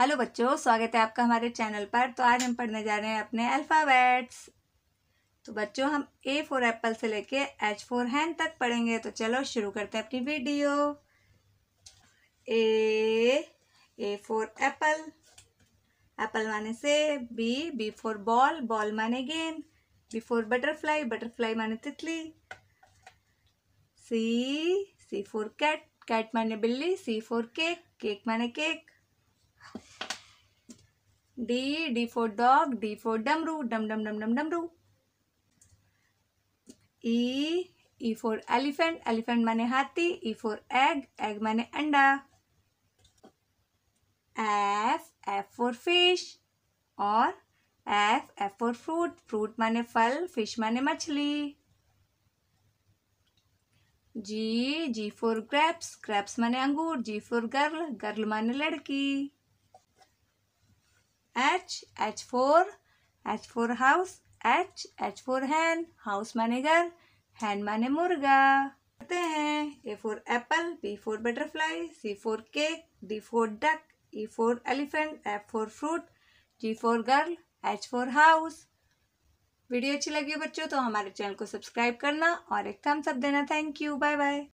Hello बच्चों स्वागत है आपका हमारे चैनल पर तो आज हम पढ़ने जा रहे हैं अपने अल्फ़ाबेट्स तो बच्चों हम ए फोर एप्पल से लेके एच फोर हैंड तक पढ़ेंगे तो चलो शुरू करते हैं अपनी video A A for apple apple माने से B B for ball ball माने गेंद बी फोर बटरफ्लाई बटरफ्लाई माने तितली C C for cat cat माने बिल्ली सी फोर केक केक माने cake D D for dog, D for damru dam dam dam dam damru E E for elephant, elephant माने हाथी, E for egg, egg माने अंडा. F F for fish और F F for fruit, fruit माने फल, fish माने मछली. G G for grapes, grapes माने अंगूर, G for girl, girl माने लड़की. H, H for H for house, H, H for hen, house माने घर, hen माने मुर्गा करते हैं A for apple, B for butterfly, C for cake, D for duck, E for elephant, F for fruit, G for girl, H for house. Video अच्छी लगी हो बच्चों तो हमारे चैनल को सब्सक्राइब करना और एक थम्स अप देना थैंक यू बाय बाय